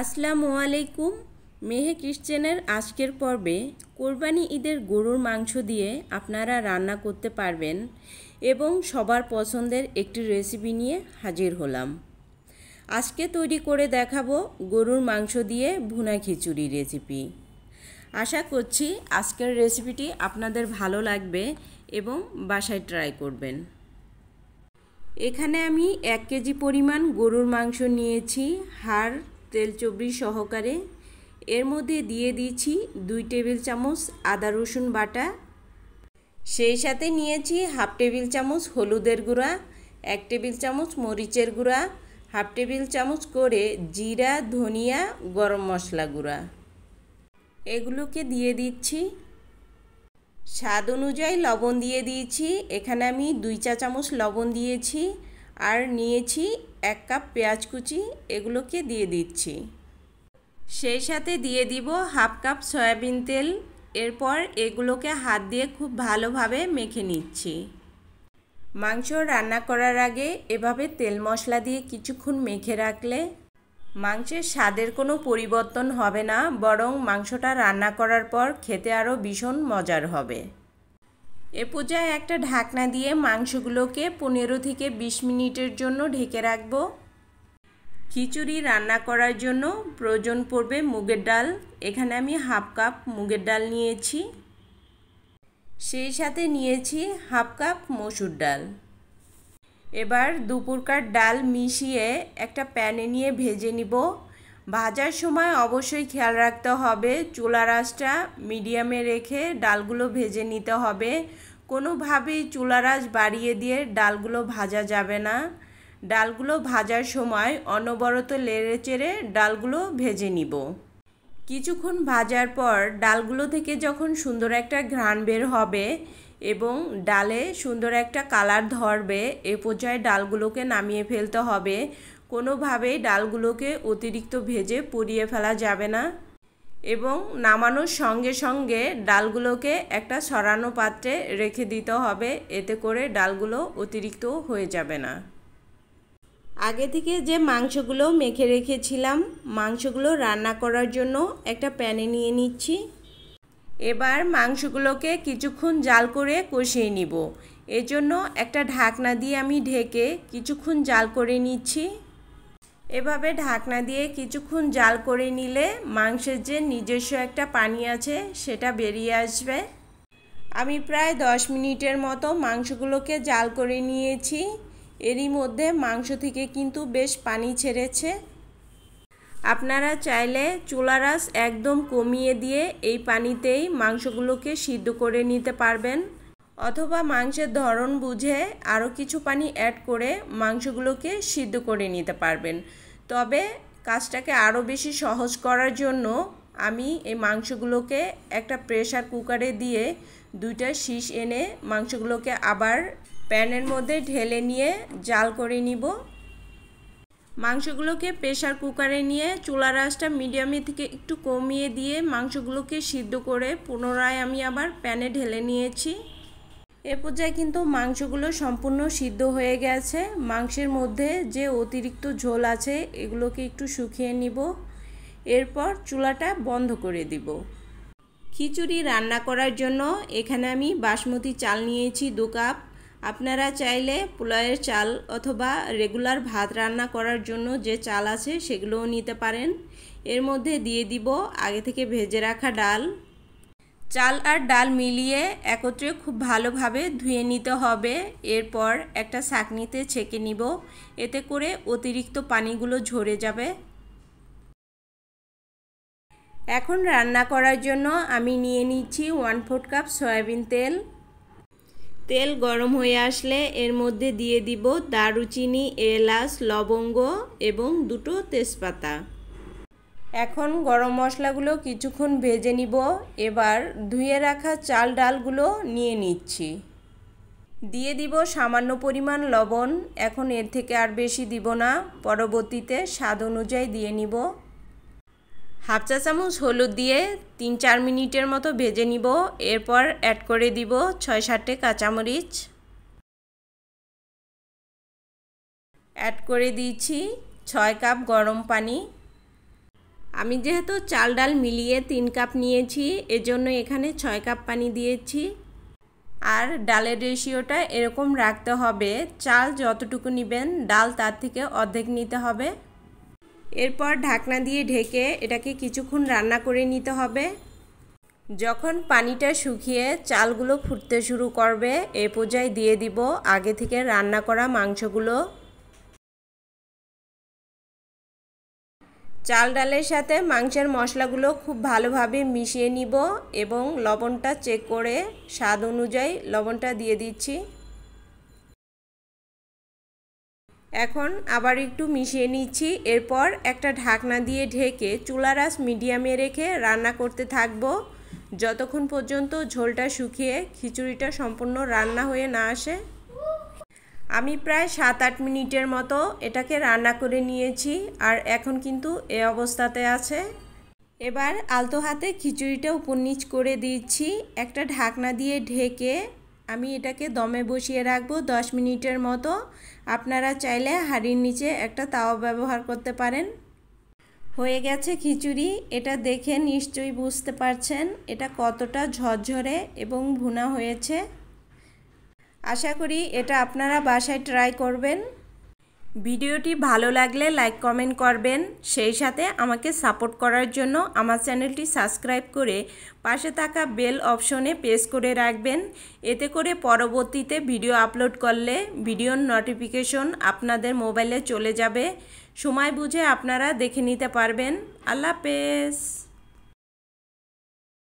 আসসালামু আলাইকুম মেহে ক্রিশ্চেনের আজকের পর্বে কোরবানি ঈদের গরুর মাংস দিয়ে আপনারা রান্না করতে পারবেন এবং সবার পছন্দের একটি রেসিপি নিয়ে হাজির হলাম আজকে তৈরি করে দেখাবো গরুর মাংস দিয়ে ভুনা খিচুড়ি রেসিপি আশা করছি আজকের রেসিপিটি আপনাদের ভালো লাগবে এবং বাসায় ট্রাই করবেন এখানে আমি এক কেজি পরিমাণ গরুর মাংস নিয়েছি হাড় তেল চবড়ি সহকারে এর মধ্যে দিয়ে দিয়েছি দুই টেবিল চামচ আদা রসুন বাটা সেই সাথে নিয়েছি হাফ টেবিল চামচ হলুদের গুঁড়া এক টেবিল চামচ মরিচের গুঁড়া হাফ টেবিল চামচ করে জিরা ধনিয়া গরম মশলা গুঁড়া এগুলোকে দিয়ে দিচ্ছি স্বাদ অনুযায়ী লবণ দিয়ে দিয়েছি এখানে আমি দুই চা চামচ লবণ দিয়েছি আর নিয়েছি এক কাপ পেঁয়াজ কুচি এগুলোকে দিয়ে দিচ্ছি সেই সাথে দিয়ে দিব হাফ কাপ সয়াবিন তেল এরপর এগুলোকে হাত দিয়ে খুব ভালোভাবে মেখে নিচ্ছি মাংস রান্না করার আগে এভাবে তেল মশলা দিয়ে কিছুক্ষণ মেখে রাখলে মাংসের স্বাদের কোনো পরিবর্তন হবে না বরং মাংসটা রান্না করার পর খেতে আরও ভীষণ মজার হবে এ পূজায় একটা ঢাকনা দিয়ে মাংসগুলোকে পনেরো থেকে বিশ মিনিটের জন্য ঢেকে রাখব খিচুড়ি রান্না করার জন্য প্রয়োজন পড়বে মুগের ডাল এখানে আমি হাফ কাপ মুগের ডাল নিয়েছি সেই সাথে নিয়েছি হাফ কাপ মসুর ডাল এবার দুপুরকার ডাল মিশিয়ে একটা প্যানে নিয়ে ভেজে নিব ভাজার সময় অবশ্যই খেয়াল রাখতে হবে চুলা রাসটা মিডিয়ামে রেখে ডালগুলো ভেজে নিতে হবে কোনোভাবেই চুলা রাস বাড়িয়ে দিয়ে ডালগুলো ভাজা যাবে না ডালগুলো ভাজার সময় অনবরত লেড়ে চেড়ে ডালগুলো ভেজে নিব কিছুক্ষণ ভাজার পর ডালগুলো থেকে যখন সুন্দর একটা ঘ্রাণ বের হবে এবং ডালে সুন্দর একটা কালার ধরবে এ পর্যায়ে ডালগুলোকে নামিয়ে ফেলতে হবে কোনোভাবেই ডালগুলোকে অতিরিক্ত ভেজে পুড়িয়ে ফেলা যাবে না এবং নামানোর সঙ্গে সঙ্গে ডালগুলোকে একটা সরানো পাত্রে রেখে দিতে হবে এতে করে ডালগুলো অতিরিক্ত হয়ে যাবে না আগে থেকে যে মাংসগুলো মেখে রেখেছিলাম মাংসগুলো রান্না করার জন্য একটা প্যানে নিয়ে নিচ্ছি এবার মাংসগুলোকে কিছুক্ষণ জাল করে কষিয়ে নিব এজন্য একটা ঢাকনা দিয়ে আমি ঢেকে কিছুক্ষণ জাল করে নিচ্ছি এভাবে ঢাকনা দিয়ে কিছুক্ষণ জাল করে নিলে মাংসের যে নিজস্ব একটা পানি আছে সেটা বেরিয়ে আসবে আমি প্রায় দশ মিনিটের মতো মাংসগুলোকে জাল করে নিয়েছি এরই মধ্যে মাংস থেকে কিন্তু বেশ পানি ছেড়েছে আপনারা চাইলে চুলারাস একদম কমিয়ে দিয়ে এই পানিতেই মাংসগুলোকে সিদ্ধ করে নিতে পারবেন অথবা মাংসের ধরন বুঝে আরও কিছু পানি অ্যাড করে মাংসগুলোকে সিদ্ধ করে নিতে পারবেন তবে কাজটাকে আরও বেশি সহজ করার জন্য আমি এই মাংসগুলোকে একটা প্রেশার কুকারে দিয়ে দুইটা শীষ এনে মাংসগুলোকে আবার প্যানের মধ্যে ঢেলে নিয়ে জাল করে নিব মাংসগুলোকে প্রেশার কুকারে নিয়ে চুলা রাসটা মিডিয়ামে থেকে একটু কমিয়ে দিয়ে মাংসগুলোকে সিদ্ধ করে পুনরায় আমি আবার প্যানে ঢেলে নিয়েছি এ পর্যায়ে কিন্তু মাংসগুলো সম্পূর্ণ সিদ্ধ হয়ে গেছে মাংসের মধ্যে যে অতিরিক্ত ঝোল আছে এগুলোকে একটু শুকিয়ে নিব এরপর চুলাটা বন্ধ করে দিব খিচুড়ি রান্না করার জন্য এখানে আমি বাসমতি চাল নিয়েছি দু কাপ আপনারা চাইলে পোলাওয়ের চাল অথবা রেগুলার ভাত রান্না করার জন্য যে চাল আছে সেগুলোও নিতে পারেন এর মধ্যে দিয়ে দিব আগে থেকে ভেজে রাখা ডাল চাল আর ডাল মিলিয়ে একত্রে খুব ভালোভাবে ধুয়ে নিতে হবে এরপর একটা ছাঁকনিতে ছেঁকে নিব এতে করে অতিরিক্ত পানিগুলো ঝরে যাবে এখন রান্না করার জন্য আমি নিয়ে নিচ্ছি ওয়ান ফোর কাপ সয়াবিন তেল তেল গরম হয়ে আসলে এর মধ্যে দিয়ে দিব দারুচিনি এলাচ লবঙ্গ এবং দুটো তেজপাতা এখন গরম মশলাগুলো কিছুক্ষণ ভেজে নিব এবার ধুয়ে রাখা চাল ডালগুলো নিয়ে নিচ্ছি দিয়ে দিব সামান্য পরিমাণ লবণ এখন এর থেকে আর বেশি দিব না পরবর্তীতে স্বাদ অনুযায়ী দিয়ে নিব হাফ চা চামচ হলুদ দিয়ে তিন চার মিনিটের মতো ভেজে নিব এরপর অ্যাড করে দিব ছয় সাতটে কাঁচামরিচ অ্যাড করে দিয়েছি ছয় কাপ গরম পানি আমি যেহেতু চাল ডাল মিলিয়ে তিন কাপ নিয়েছি এজন্য এখানে ছয় কাপ পানি দিয়েছি আর ডালের রেশিওটা এরকম রাখতে হবে চাল যতটুকু নেবেন ডাল তার থেকে অর্ধেক নিতে হবে এরপর ঢাকনা দিয়ে ঢেকে এটাকে কিছুক্ষণ রান্না করে নিতে হবে যখন পানিটা শুকিয়ে চালগুলো ফুটতে শুরু করবে এ পর্যায়ে দিয়ে দিব আগে থেকে রান্না করা মাংসগুলো চাল ডালের সাথে মাংসের মশলাগুলো খুব ভালোভাবে মিশিয়ে নিব এবং লবণটা চেক করে স্বাদ অনুযায়ী লবণটা দিয়ে দিচ্ছি এখন আবার একটু মিশিয়ে নিচ্ছি এরপর একটা ঢাকনা দিয়ে ঢেকে চুলারাস মিডিয়ামে রেখে রান্না করতে থাকব যতক্ষণ পর্যন্ত ঝোলটা শুকিয়ে খিচুড়িটা সম্পূর্ণ রান্না হয়ে না আসে আমি প্রায় সাত আট মিনিটের মতো এটাকে রান্না করে নিয়েছি আর এখন কিন্তু এ অবস্থাতে আছে এবার আলতো হাতে খিচুড়িটা উপর নিচ করে দিচ্ছি একটা ঢাকনা দিয়ে ঢেকে আমি এটাকে দমে বসিয়ে রাখবো দশ মিনিটের মতো আপনারা চাইলে হাড়ির নিচে একটা তাওয়া ব্যবহার করতে পারেন হয়ে গেছে খিচুড়ি এটা দেখে নিশ্চয়ই বুঝতে পারছেন এটা কতটা ঝরঝরে এবং ভুনা হয়েছে আশা করি এটা আপনারা বাসায় ট্রাই করবেন ভিডিওটি ভালো লাগলে লাইক কমেন্ট করবেন সেই সাথে আমাকে সাপোর্ট করার জন্য আমার চ্যানেলটি সাবস্ক্রাইব করে পাশে থাকা বেল অপশনে প্রেস করে রাখবেন এতে করে পরবর্তীতে ভিডিও আপলোড করলে ভিডিওর নোটিফিকেশন আপনাদের মোবাইলে চলে যাবে সময় বুঝে আপনারা দেখে নিতে পারবেন আল্লাহ পেস